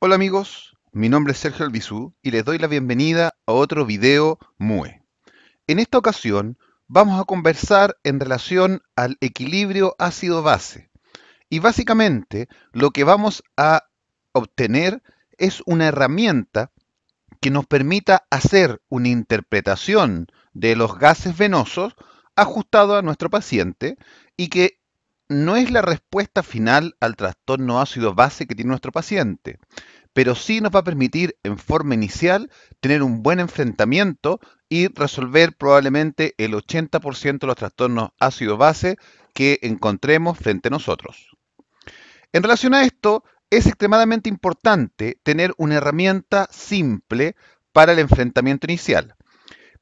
Hola amigos, mi nombre es Sergio Albizú y les doy la bienvenida a otro video MUE. En esta ocasión vamos a conversar en relación al equilibrio ácido-base y básicamente lo que vamos a obtener es una herramienta que nos permita hacer una interpretación de los gases venosos ajustado a nuestro paciente y que no es la respuesta final al trastorno ácido base que tiene nuestro paciente, pero sí nos va a permitir en forma inicial tener un buen enfrentamiento y resolver probablemente el 80% de los trastornos ácido base que encontremos frente a nosotros. En relación a esto, es extremadamente importante tener una herramienta simple para el enfrentamiento inicial.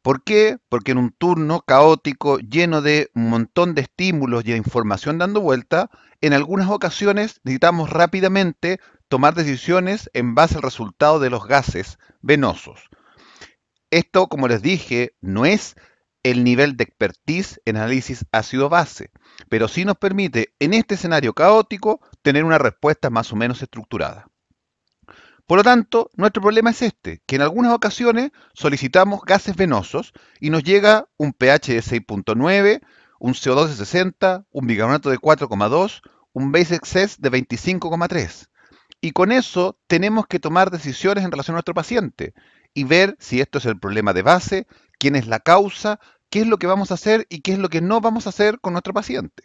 ¿Por qué? Porque en un turno caótico, lleno de un montón de estímulos y de información dando vuelta, en algunas ocasiones necesitamos rápidamente tomar decisiones en base al resultado de los gases venosos. Esto, como les dije, no es el nivel de expertise en análisis ácido-base, pero sí nos permite, en este escenario caótico, tener una respuesta más o menos estructurada. Por lo tanto, nuestro problema es este, que en algunas ocasiones solicitamos gases venosos y nos llega un pH de 6.9, un CO2 de 60, un bicarbonato de 4,2, un base excess de 25,3. Y con eso tenemos que tomar decisiones en relación a nuestro paciente y ver si esto es el problema de base, quién es la causa, qué es lo que vamos a hacer y qué es lo que no vamos a hacer con nuestro paciente.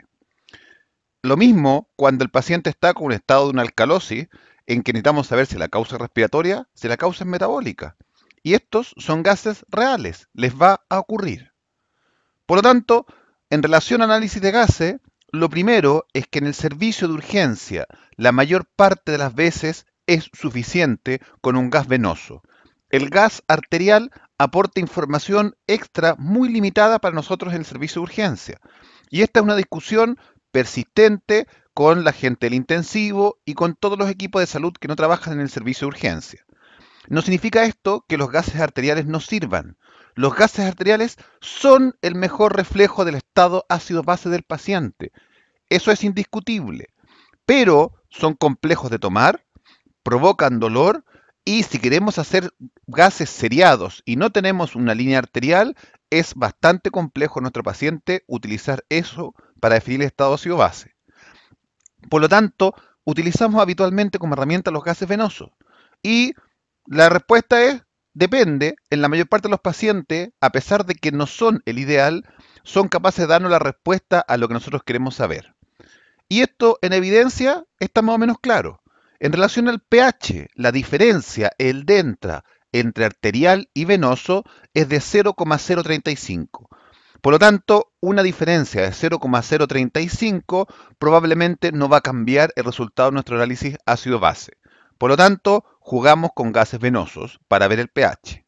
Lo mismo cuando el paciente está con un estado de una alcalosis, en que necesitamos saber si la causa es respiratoria, si la causa es metabólica. Y estos son gases reales, les va a ocurrir. Por lo tanto, en relación a análisis de gases, lo primero es que en el servicio de urgencia, la mayor parte de las veces es suficiente con un gas venoso. El gas arterial aporta información extra muy limitada para nosotros en el servicio de urgencia. Y esta es una discusión persistente con la gente del intensivo y con todos los equipos de salud que no trabajan en el servicio de urgencia. No significa esto que los gases arteriales no sirvan. Los gases arteriales son el mejor reflejo del estado ácido base del paciente. Eso es indiscutible. Pero son complejos de tomar, provocan dolor y si queremos hacer gases seriados y no tenemos una línea arterial, es bastante complejo nuestro paciente utilizar eso para definir el estado ácido base. Por lo tanto, utilizamos habitualmente como herramienta los gases venosos. Y la respuesta es, depende, en la mayor parte de los pacientes, a pesar de que no son el ideal, son capaces de darnos la respuesta a lo que nosotros queremos saber. Y esto en evidencia está más o menos claro. En relación al pH, la diferencia, el dentra, entre arterial y venoso es de 0,035. Por lo tanto, una diferencia de 0,035 probablemente no va a cambiar el resultado de nuestro análisis ácido-base. Por lo tanto, jugamos con gases venosos para ver el pH.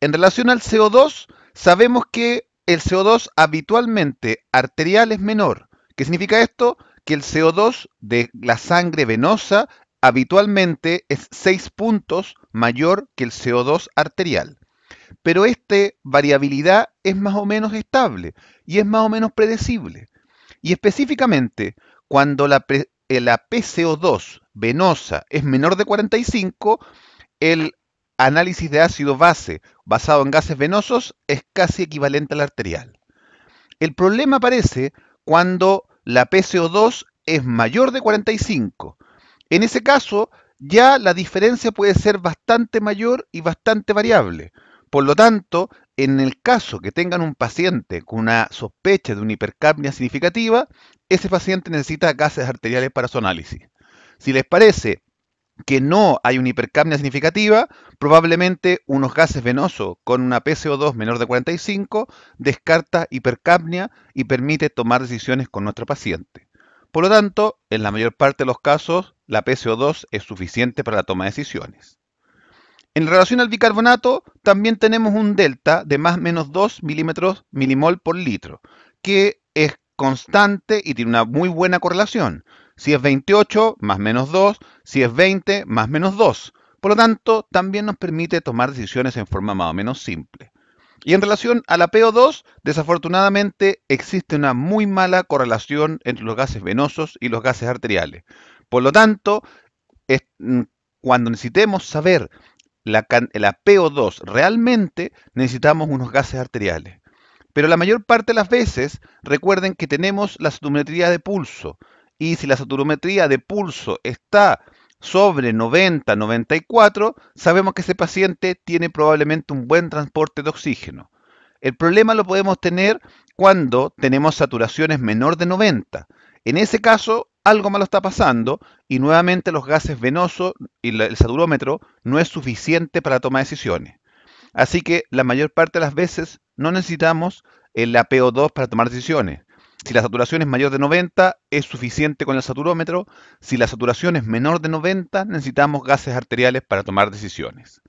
En relación al CO2, sabemos que el CO2 habitualmente arterial es menor. ¿Qué significa esto? Que el CO2 de la sangre venosa habitualmente es 6 puntos mayor que el CO2 arterial pero esta variabilidad es más o menos estable y es más o menos predecible. Y específicamente, cuando la, PCO2 eh, venosa es menor de 45, el análisis de ácido-base basado en gases venosos es casi equivalente al arterial. El problema aparece cuando la PCO2 es mayor de 45. En ese caso, ya la diferencia puede ser bastante mayor y bastante variable. Por lo tanto, en el caso que tengan un paciente con una sospecha de una hipercapnia significativa, ese paciente necesita gases arteriales para su análisis. Si les parece que no hay una hipercapnia significativa, probablemente unos gases venosos con una PCO2 menor de 45 descarta hipercapnia y permite tomar decisiones con nuestro paciente. Por lo tanto, en la mayor parte de los casos, la PCO2 es suficiente para la toma de decisiones. En relación al bicarbonato, también tenemos un delta de más o menos 2 milímetros milimol por litro, que es constante y tiene una muy buena correlación. Si es 28, más menos 2, si es 20, más menos 2. Por lo tanto, también nos permite tomar decisiones en forma más o menos simple. Y en relación a la PO2, desafortunadamente existe una muy mala correlación entre los gases venosos y los gases arteriales. Por lo tanto, mm, cuando necesitemos saber la, PO2 realmente necesitamos unos gases arteriales. Pero la mayor parte de las veces, recuerden que tenemos la saturometría de pulso. Y si la saturometría de pulso está sobre 90, 94, sabemos que ese paciente tiene probablemente un buen transporte de oxígeno. El problema lo podemos tener cuando tenemos saturaciones menor de 90. En ese caso, algo malo está pasando y nuevamente los gases venosos y el saturómetro no es suficiente para tomar decisiones. Así que la mayor parte de las veces no necesitamos el APO2 para tomar decisiones. Si la saturación es mayor de 90, es suficiente con el saturómetro. Si la saturación es menor de 90, necesitamos gases arteriales para tomar decisiones.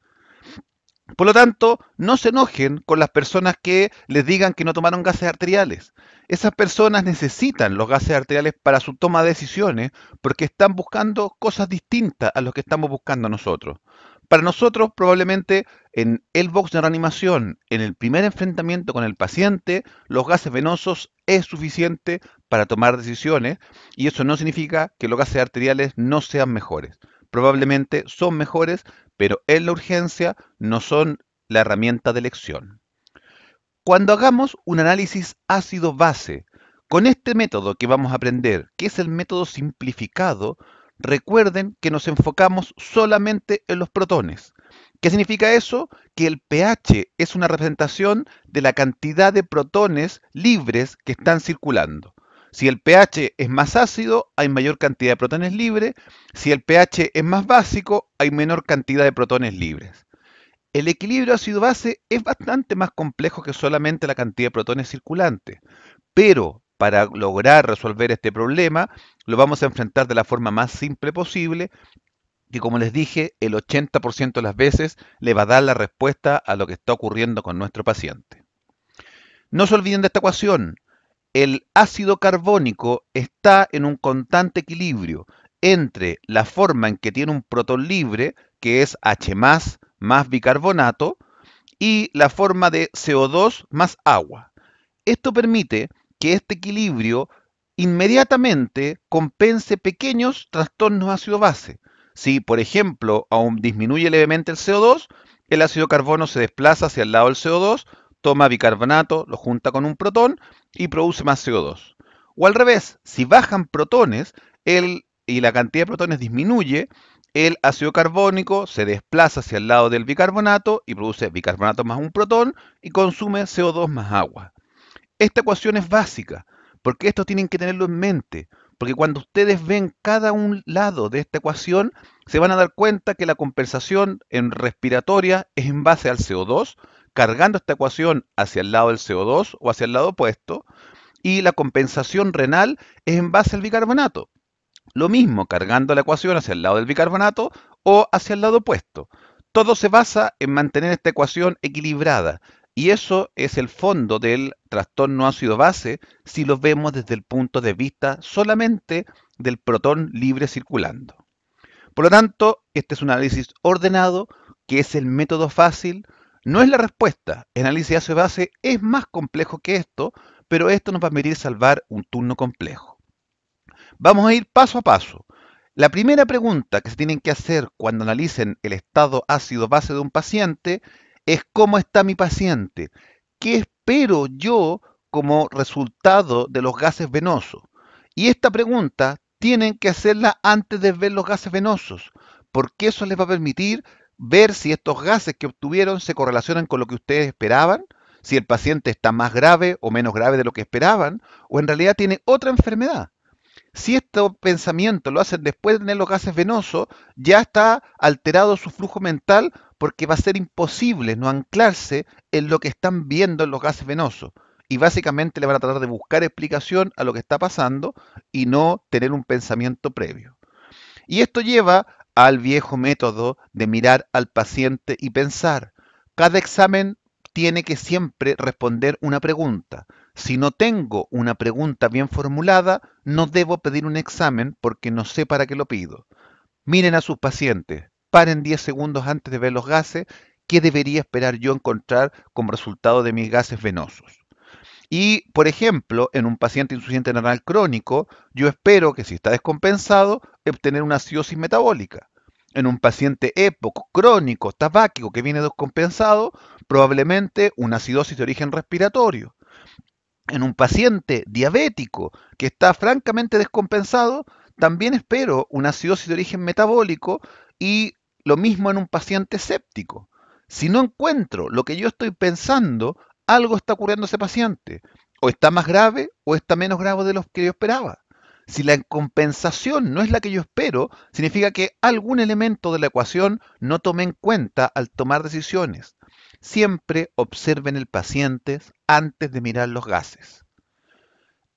Por lo tanto, no se enojen con las personas que les digan que no tomaron gases arteriales. Esas personas necesitan los gases arteriales para su toma de decisiones porque están buscando cosas distintas a lo que estamos buscando nosotros. Para nosotros, probablemente en el box de reanimación, en el primer enfrentamiento con el paciente, los gases venosos es suficiente para tomar decisiones y eso no significa que los gases arteriales no sean mejores. Probablemente son mejores, pero en la urgencia no son la herramienta de elección. Cuando hagamos un análisis ácido-base, con este método que vamos a aprender, que es el método simplificado, recuerden que nos enfocamos solamente en los protones. ¿Qué significa eso? Que el pH es una representación de la cantidad de protones libres que están circulando. Si el pH es más ácido, hay mayor cantidad de protones libres. Si el pH es más básico, hay menor cantidad de protones libres. El equilibrio ácido-base es bastante más complejo que solamente la cantidad de protones circulantes, pero para lograr resolver este problema lo vamos a enfrentar de la forma más simple posible, y como les dije, el 80% de las veces le va a dar la respuesta a lo que está ocurriendo con nuestro paciente. No se olviden de esta ecuación. El ácido carbónico está en un constante equilibrio entre la forma en que tiene un protón libre, que es H más bicarbonato, y la forma de CO2 más agua. Esto permite que este equilibrio inmediatamente compense pequeños trastornos ácido-base. Si, por ejemplo, aún disminuye levemente el CO2, el ácido carbono se desplaza hacia el lado del CO2 toma bicarbonato, lo junta con un protón y produce más CO2. O al revés, si bajan protones y la cantidad de protones disminuye, el ácido carbónico se desplaza hacia el lado del bicarbonato y produce bicarbonato más un protón y consume CO2 más agua. Esta ecuación es básica, porque esto tienen que tenerlo en mente, porque cuando ustedes ven cada un lado de esta ecuación, se van a dar cuenta que la compensación en respiratoria es en base al CO2, cargando esta ecuación hacia el lado del CO2 o hacia el lado opuesto, y la compensación renal es en base al bicarbonato. Lo mismo, cargando la ecuación hacia el lado del bicarbonato o hacia el lado opuesto. Todo se basa en mantener esta ecuación equilibrada, y eso es el fondo del trastorno ácido-base si lo vemos desde el punto de vista solamente del protón libre circulando. Por lo tanto, este es un análisis ordenado, que es el método fácil, no es la respuesta. El análisis de ácido base es más complejo que esto, pero esto nos va a permitir salvar un turno complejo. Vamos a ir paso a paso. La primera pregunta que se tienen que hacer cuando analicen el estado ácido-base de un paciente es cómo está mi paciente. ¿Qué espero yo como resultado de los gases venosos? Y esta pregunta tienen que hacerla antes de ver los gases venosos, porque eso les va a permitir ver si estos gases que obtuvieron se correlacionan con lo que ustedes esperaban, si el paciente está más grave o menos grave de lo que esperaban, o en realidad tiene otra enfermedad. Si este pensamiento lo hacen después de tener los gases venosos, ya está alterado su flujo mental porque va a ser imposible no anclarse en lo que están viendo en los gases venosos. Y básicamente le van a tratar de buscar explicación a lo que está pasando y no tener un pensamiento previo. Y esto lleva al viejo método de mirar al paciente y pensar. Cada examen tiene que siempre responder una pregunta. Si no tengo una pregunta bien formulada, no debo pedir un examen porque no sé para qué lo pido. Miren a sus pacientes, paren 10 segundos antes de ver los gases, ¿qué debería esperar yo encontrar como resultado de mis gases venosos? Y, por ejemplo, en un paciente insuficiente renal crónico, yo espero que si está descompensado, obtener una acidosis metabólica. En un paciente EPOC crónico, tabáquico, que viene descompensado, probablemente una acidosis de origen respiratorio. En un paciente diabético que está francamente descompensado, también espero una acidosis de origen metabólico y lo mismo en un paciente séptico. Si no encuentro lo que yo estoy pensando, algo está ocurriendo a ese paciente. O está más grave o está menos grave de lo que yo esperaba. Si la compensación no es la que yo espero, significa que algún elemento de la ecuación no tomé en cuenta al tomar decisiones. Siempre observen el paciente antes de mirar los gases.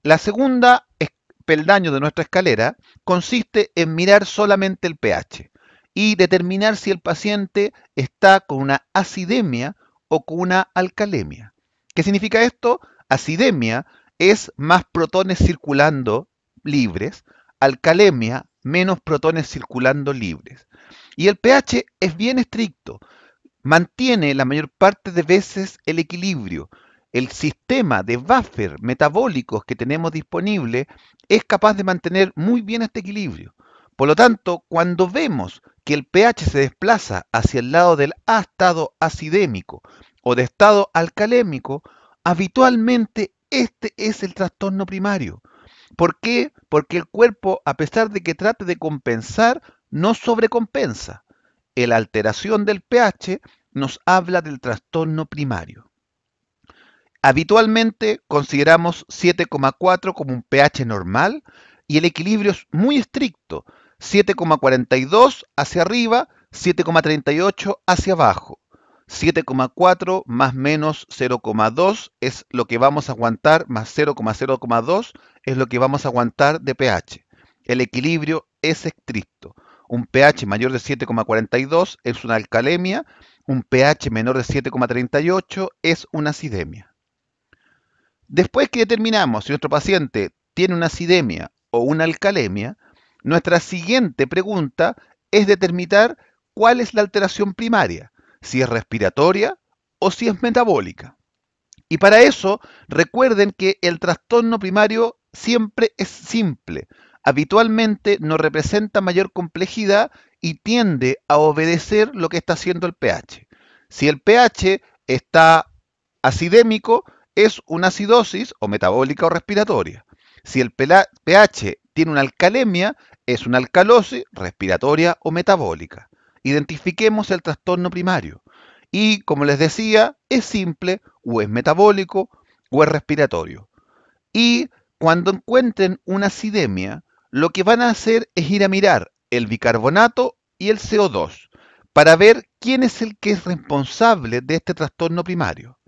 La segunda peldaño de nuestra escalera consiste en mirar solamente el pH y determinar si el paciente está con una acidemia o con una alcalemia. ¿Qué significa esto? Acidemia es más protones circulando libres, alcalemia menos protones circulando libres. Y el pH es bien estricto, mantiene la mayor parte de veces el equilibrio. El sistema de buffer metabólicos que tenemos disponible es capaz de mantener muy bien este equilibrio. Por lo tanto, cuando vemos que el pH se desplaza hacia el lado del A estado acidémico o de estado alcalémico, habitualmente este es el trastorno primario. ¿Por qué? Porque el cuerpo, a pesar de que trate de compensar, no sobrecompensa. La alteración del pH nos habla del trastorno primario. Habitualmente consideramos 7,4 como un pH normal y el equilibrio es muy estricto, 7,42 hacia arriba, 7,38 hacia abajo. 7,4 más menos 0,2 es lo que vamos a aguantar, más 0,0,2 es lo que vamos a aguantar de pH. El equilibrio es estricto. Un pH mayor de 7,42 es una alcalemia, un pH menor de 7,38 es una acidemia. Después que determinamos si nuestro paciente tiene una acidemia o una alcalemia, nuestra siguiente pregunta es determinar cuál es la alteración primaria si es respiratoria o si es metabólica. Y para eso recuerden que el trastorno primario siempre es simple, habitualmente no representa mayor complejidad y tiende a obedecer lo que está haciendo el pH. Si el pH está acidémico, es una acidosis o metabólica o respiratoria. Si el pH tiene una alcalemia, es una alcalosis respiratoria o metabólica. Identifiquemos el trastorno primario. Y, como les decía, es simple, o es metabólico, o es respiratorio. Y cuando encuentren una acidemia, lo que van a hacer es ir a mirar el bicarbonato y el CO2 para ver quién es el que es responsable de este trastorno primario.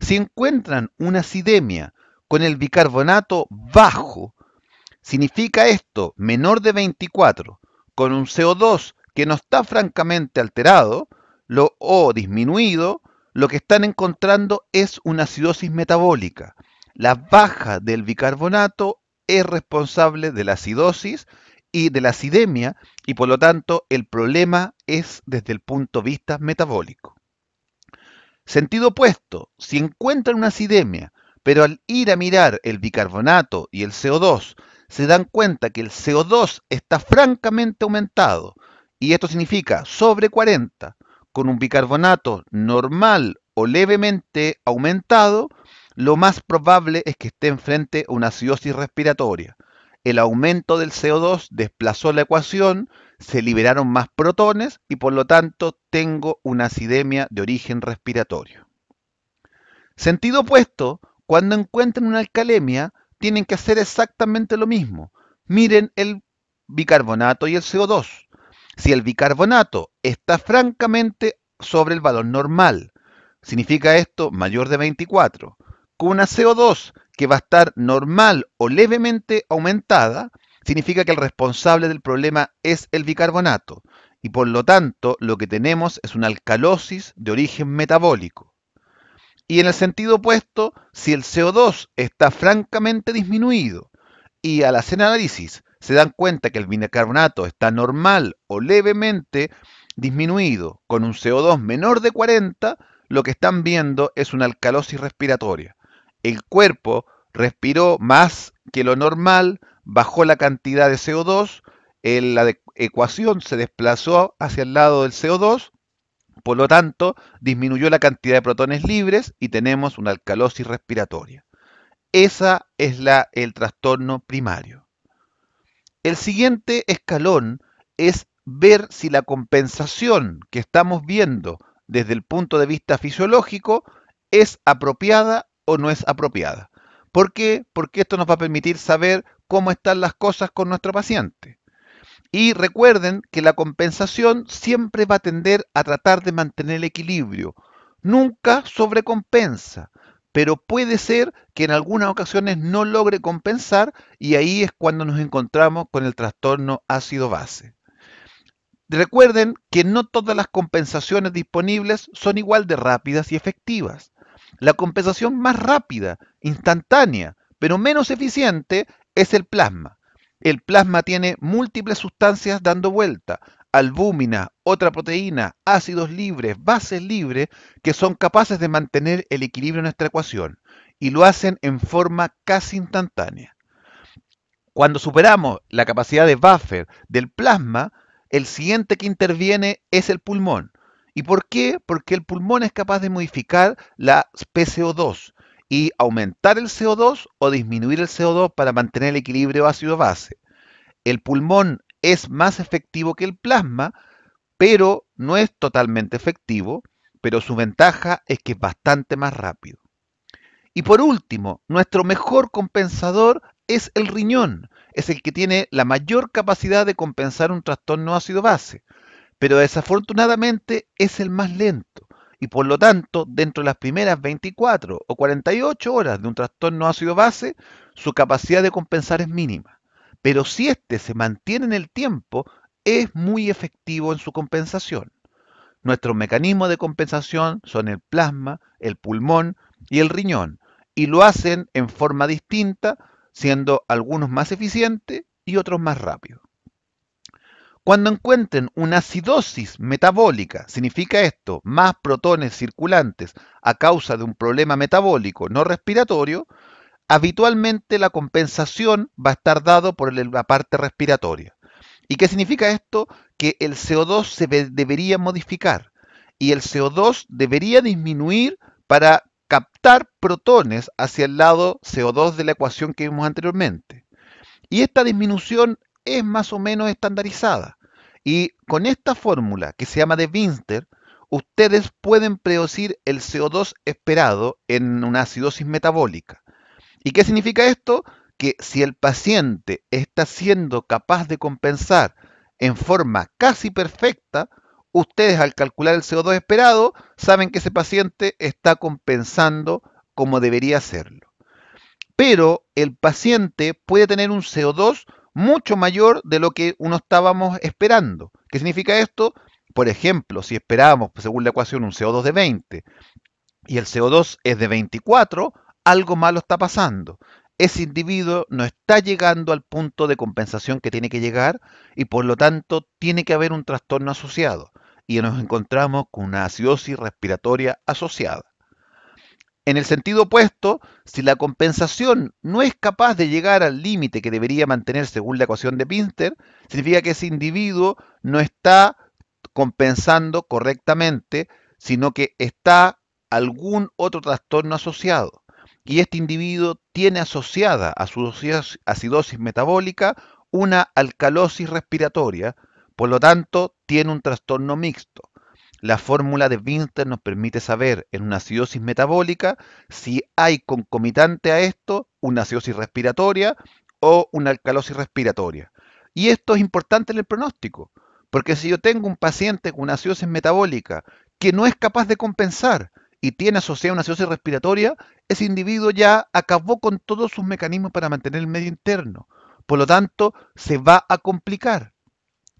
Si encuentran una acidemia con el bicarbonato bajo, significa esto menor de 24, con un CO2 que no está francamente alterado lo, o disminuido, lo que están encontrando es una acidosis metabólica. La baja del bicarbonato es responsable de la acidosis y de la acidemia y por lo tanto el problema es desde el punto de vista metabólico. Sentido opuesto, si encuentran una acidemia, pero al ir a mirar el bicarbonato y el CO2, se dan cuenta que el CO2 está francamente aumentado, y esto significa sobre 40 con un bicarbonato normal o levemente aumentado, lo más probable es que esté enfrente a una acidosis respiratoria. El aumento del CO2 desplazó la ecuación, se liberaron más protones y por lo tanto tengo una acidemia de origen respiratorio. Sentido opuesto, cuando encuentren una alcalemia, tienen que hacer exactamente lo mismo. Miren el bicarbonato y el CO2. Si el bicarbonato está francamente sobre el valor normal, significa esto mayor de 24, con una CO2 que va a estar normal o levemente aumentada, significa que el responsable del problema es el bicarbonato y por lo tanto lo que tenemos es una alcalosis de origen metabólico. Y en el sentido opuesto, si el CO2 está francamente disminuido y al hacer análisis se dan cuenta que el bicarbonato está normal o levemente disminuido con un CO2 menor de 40, lo que están viendo es una alcalosis respiratoria. El cuerpo respiró más que lo normal, bajó la cantidad de CO2, la ecuación se desplazó hacia el lado del CO2, por lo tanto disminuyó la cantidad de protones libres y tenemos una alcalosis respiratoria. Ese es la, el trastorno primario. El siguiente escalón es ver si la compensación que estamos viendo desde el punto de vista fisiológico es apropiada o no es apropiada. ¿Por qué? Porque esto nos va a permitir saber cómo están las cosas con nuestro paciente. Y recuerden que la compensación siempre va a tender a tratar de mantener el equilibrio. Nunca sobrecompensa, pero puede ser que en algunas ocasiones no logre compensar y ahí es cuando nos encontramos con el trastorno ácido-base. Recuerden que no todas las compensaciones disponibles son igual de rápidas y efectivas. La compensación más rápida, instantánea, pero menos eficiente es el plasma. El plasma tiene múltiples sustancias dando vuelta, albúmina, otra proteína, ácidos libres, bases libres, que son capaces de mantener el equilibrio en nuestra ecuación y lo hacen en forma casi instantánea. Cuando superamos la capacidad de buffer del plasma, el siguiente que interviene es el pulmón. ¿Y por qué? Porque el pulmón es capaz de modificar la PCO2 y aumentar el CO2 o disminuir el CO2 para mantener el equilibrio ácido-base. El pulmón es más efectivo que el plasma, pero no es totalmente efectivo, pero su ventaja es que es bastante más rápido. Y por último, nuestro mejor compensador es el riñón, es el que tiene la mayor capacidad de compensar un trastorno ácido-base, pero desafortunadamente es el más lento y por lo tanto dentro de las primeras 24 o 48 horas de un trastorno ácido-base, su capacidad de compensar es mínima pero si éste se mantiene en el tiempo, es muy efectivo en su compensación. Nuestros mecanismos de compensación son el plasma, el pulmón y el riñón, y lo hacen en forma distinta, siendo algunos más eficientes y otros más rápidos. Cuando encuentren una acidosis metabólica, significa esto, más protones circulantes a causa de un problema metabólico no respiratorio, habitualmente la compensación va a estar dado por la parte respiratoria. ¿Y qué significa esto? Que el CO2 se debería modificar y el CO2 debería disminuir para captar protones hacia el lado CO2 de la ecuación que vimos anteriormente. Y esta disminución es más o menos estandarizada. Y con esta fórmula que se llama de Winster, ustedes pueden predecir el CO2 esperado en una acidosis metabólica. ¿Y qué significa esto? Que si el paciente está siendo capaz de compensar en forma casi perfecta, ustedes al calcular el CO2 esperado saben que ese paciente está compensando como debería hacerlo. Pero el paciente puede tener un CO2 mucho mayor de lo que uno estábamos esperando. ¿Qué significa esto? Por ejemplo, si esperábamos, según la ecuación, un CO2 de 20 y el CO2 es de 24, algo malo está pasando. Ese individuo no está llegando al punto de compensación que tiene que llegar y por lo tanto tiene que haber un trastorno asociado y nos encontramos con una acidosis respiratoria asociada. En el sentido opuesto, si la compensación no es capaz de llegar al límite que debería mantener según la ecuación de Pinster, significa que ese individuo no está compensando correctamente, sino que está algún otro trastorno asociado y este individuo tiene asociada a su acidosis metabólica una alcalosis respiratoria, por lo tanto tiene un trastorno mixto. La fórmula de Winter nos permite saber en una acidosis metabólica si hay concomitante a esto una acidosis respiratoria o una alcalosis respiratoria. Y esto es importante en el pronóstico, porque si yo tengo un paciente con una acidosis metabólica que no es capaz de compensar, y tiene asociada una acidosis respiratoria, ese individuo ya acabó con todos sus mecanismos para mantener el medio interno. Por lo tanto, se va a complicar.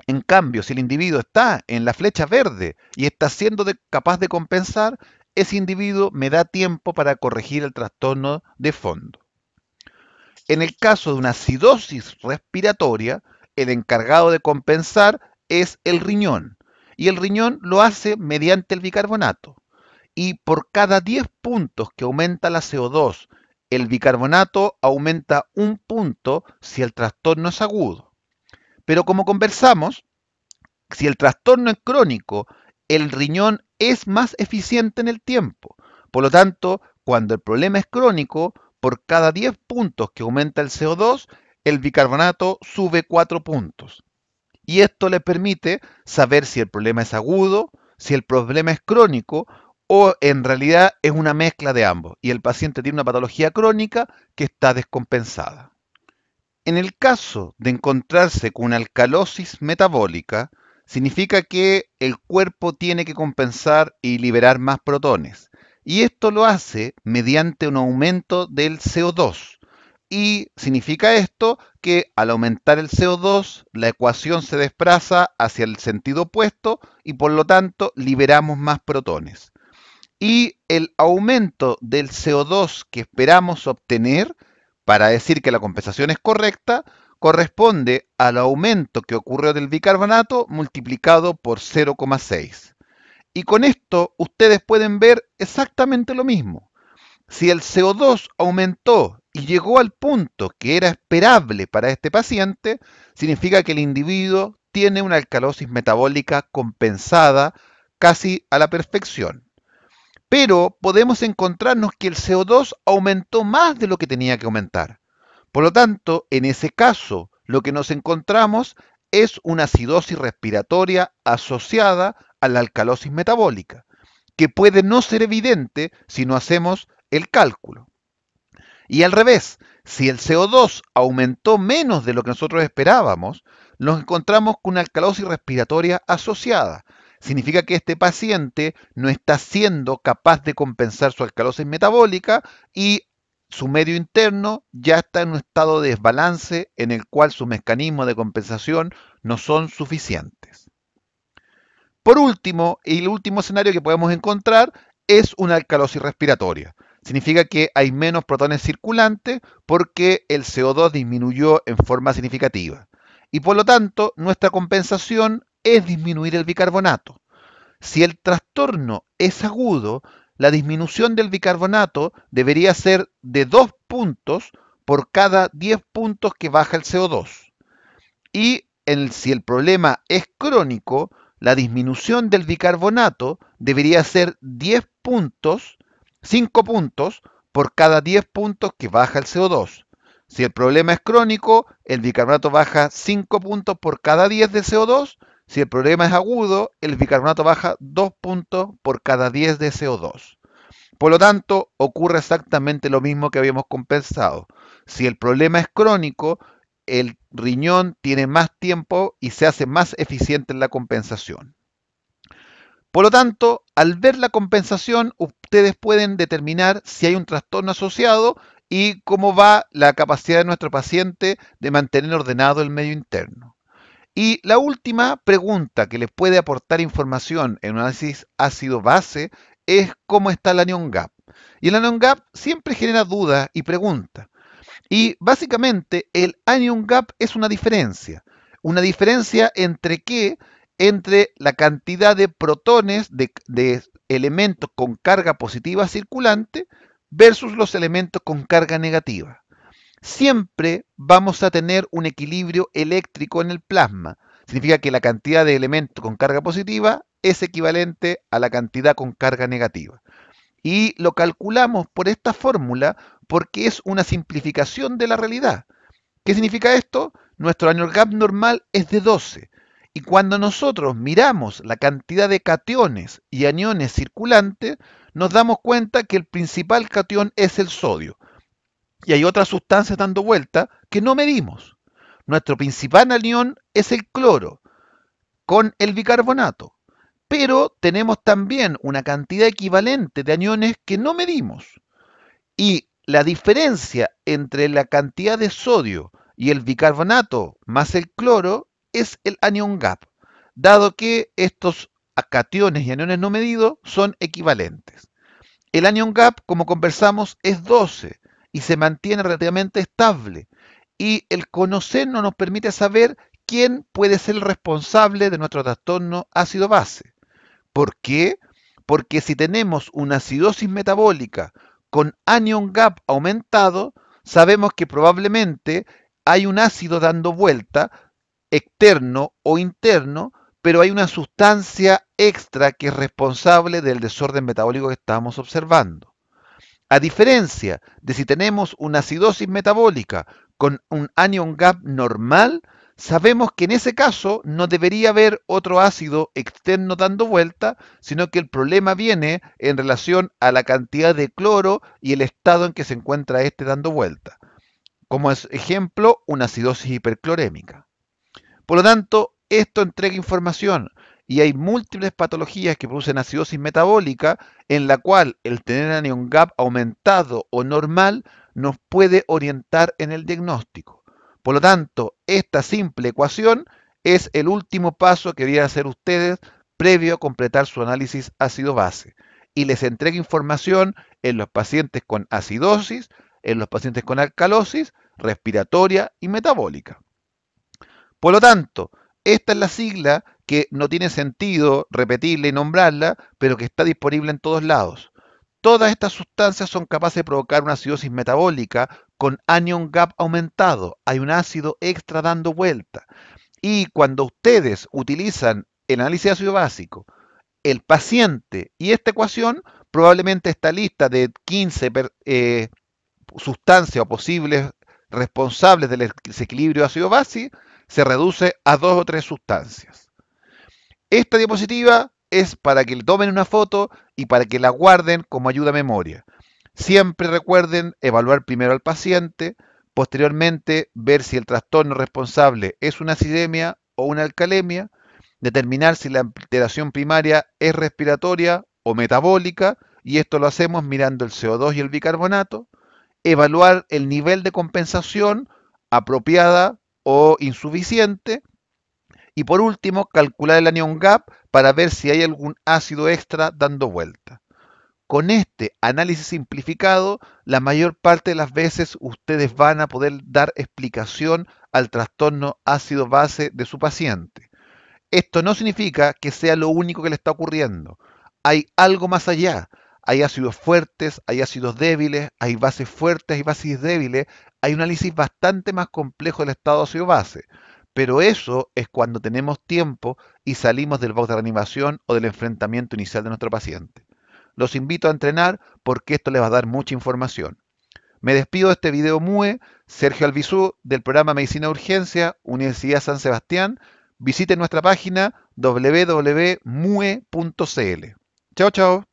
En cambio, si el individuo está en la flecha verde y está siendo capaz de compensar, ese individuo me da tiempo para corregir el trastorno de fondo. En el caso de una acidosis respiratoria, el encargado de compensar es el riñón. Y el riñón lo hace mediante el bicarbonato y por cada 10 puntos que aumenta la CO2, el bicarbonato aumenta un punto si el trastorno es agudo. Pero como conversamos, si el trastorno es crónico, el riñón es más eficiente en el tiempo. Por lo tanto, cuando el problema es crónico, por cada 10 puntos que aumenta el CO2, el bicarbonato sube 4 puntos. Y esto le permite saber si el problema es agudo, si el problema es crónico, o en realidad es una mezcla de ambos y el paciente tiene una patología crónica que está descompensada. En el caso de encontrarse con una alcalosis metabólica, significa que el cuerpo tiene que compensar y liberar más protones. Y esto lo hace mediante un aumento del CO2. Y significa esto que al aumentar el CO2, la ecuación se desplaza hacia el sentido opuesto y por lo tanto liberamos más protones y el aumento del CO2 que esperamos obtener para decir que la compensación es correcta corresponde al aumento que ocurrió del bicarbonato multiplicado por 0,6. Y con esto ustedes pueden ver exactamente lo mismo. Si el CO2 aumentó y llegó al punto que era esperable para este paciente, significa que el individuo tiene una alcalosis metabólica compensada casi a la perfección pero podemos encontrarnos que el CO2 aumentó más de lo que tenía que aumentar. Por lo tanto, en ese caso, lo que nos encontramos es una acidosis respiratoria asociada a la alcalosis metabólica, que puede no ser evidente si no hacemos el cálculo. Y al revés, si el CO2 aumentó menos de lo que nosotros esperábamos, nos encontramos con una alcalosis respiratoria asociada, significa que este paciente no está siendo capaz de compensar su alcalosis metabólica y su medio interno ya está en un estado de desbalance en el cual sus mecanismos de compensación no son suficientes. Por último, el último escenario que podemos encontrar es una alcalosis respiratoria. Significa que hay menos protones circulantes porque el CO2 disminuyó en forma significativa. Y por lo tanto, nuestra compensación es disminuir el bicarbonato. Si el trastorno es agudo, la disminución del bicarbonato debería ser de 2 puntos por cada 10 puntos que baja el CO2. Y si el problema es crónico, la disminución del bicarbonato debería ser 10 puntos, 5 puntos por cada 10 puntos que baja el CO2. Si el problema es crónico, el bicarbonato baja 5 puntos por cada 10 de CO2 si el problema es agudo, el bicarbonato baja 2 puntos por cada 10 de CO2. Por lo tanto, ocurre exactamente lo mismo que habíamos compensado. Si el problema es crónico, el riñón tiene más tiempo y se hace más eficiente en la compensación. Por lo tanto, al ver la compensación, ustedes pueden determinar si hay un trastorno asociado y cómo va la capacidad de nuestro paciente de mantener ordenado el medio interno. Y la última pregunta que les puede aportar información en un análisis ácido-base es cómo está el anion gap. Y el anion gap siempre genera dudas y preguntas. Y básicamente el anion gap es una diferencia. Una diferencia entre qué? Entre la cantidad de protones de elementos con carga positiva circulante versus los elementos con carga negativa siempre vamos a tener un equilibrio eléctrico en el plasma. Significa que la cantidad de elementos con carga positiva es equivalente a la cantidad con carga negativa. Y lo calculamos por esta fórmula porque es una simplificación de la realidad. ¿Qué significa esto? Nuestro annual gap normal es de 12. Y cuando nosotros miramos la cantidad de cationes y aniones circulantes, nos damos cuenta que el principal cation es el sodio y hay otras sustancias dando vuelta que no medimos. Nuestro principal anión es el cloro con el bicarbonato, pero tenemos también una cantidad equivalente de aniones que no medimos. Y la diferencia entre la cantidad de sodio y el bicarbonato más el cloro es el anión gap, dado que estos cationes y aniones no medidos son equivalentes. El anión gap, como conversamos, es 12 y se mantiene relativamente estable. Y el no nos permite saber quién puede ser el responsable de nuestro trastorno ácido-base. ¿Por qué? Porque si tenemos una acidosis metabólica con anion gap aumentado, sabemos que probablemente hay un ácido dando vuelta, externo o interno, pero hay una sustancia extra que es responsable del desorden metabólico que estamos observando. A diferencia de si tenemos una acidosis metabólica con un anion gap normal, sabemos que en ese caso no debería haber otro ácido externo dando vuelta, sino que el problema viene en relación a la cantidad de cloro y el estado en que se encuentra este dando vuelta. Como es ejemplo, una acidosis hiperclorémica. Por lo tanto, esto entrega información y hay múltiples patologías que producen acidosis metabólica en la cual el tener anion gap aumentado o normal nos puede orientar en el diagnóstico. Por lo tanto, esta simple ecuación es el último paso que deben hacer ustedes previo a completar su análisis ácido-base y les entrega información en los pacientes con acidosis, en los pacientes con alcalosis respiratoria y metabólica. Por lo tanto, esta es la sigla que no tiene sentido repetirla y nombrarla, pero que está disponible en todos lados. Todas estas sustancias son capaces de provocar una acidosis metabólica con anion gap aumentado. Hay un ácido extra dando vuelta. Y cuando ustedes utilizan el análisis de ácido básico, el paciente y esta ecuación, probablemente esta lista de 15 eh, sustancias o posibles responsables del desequilibrio ácido básico, se reduce a dos o tres sustancias. Esta diapositiva es para que le tomen una foto y para que la guarden como ayuda a memoria. Siempre recuerden evaluar primero al paciente, posteriormente ver si el trastorno responsable es una acidemia o una alcalemia, determinar si la alteración primaria es respiratoria o metabólica, y esto lo hacemos mirando el CO2 y el bicarbonato, evaluar el nivel de compensación apropiada o insuficiente, y por último, calcular el anion gap para ver si hay algún ácido extra dando vuelta. Con este análisis simplificado, la mayor parte de las veces ustedes van a poder dar explicación al trastorno ácido-base de su paciente. Esto no significa que sea lo único que le está ocurriendo. Hay algo más allá. Hay ácidos fuertes, hay ácidos débiles, hay bases fuertes y bases débiles. Hay un análisis bastante más complejo del estado ácido-base. Pero eso es cuando tenemos tiempo y salimos del box de reanimación o del enfrentamiento inicial de nuestro paciente. Los invito a entrenar porque esto les va a dar mucha información. Me despido de este video MUE, Sergio Albizú, del programa Medicina Urgencia, Universidad San Sebastián. Visiten nuestra página www.mue.cl. Chao, chao.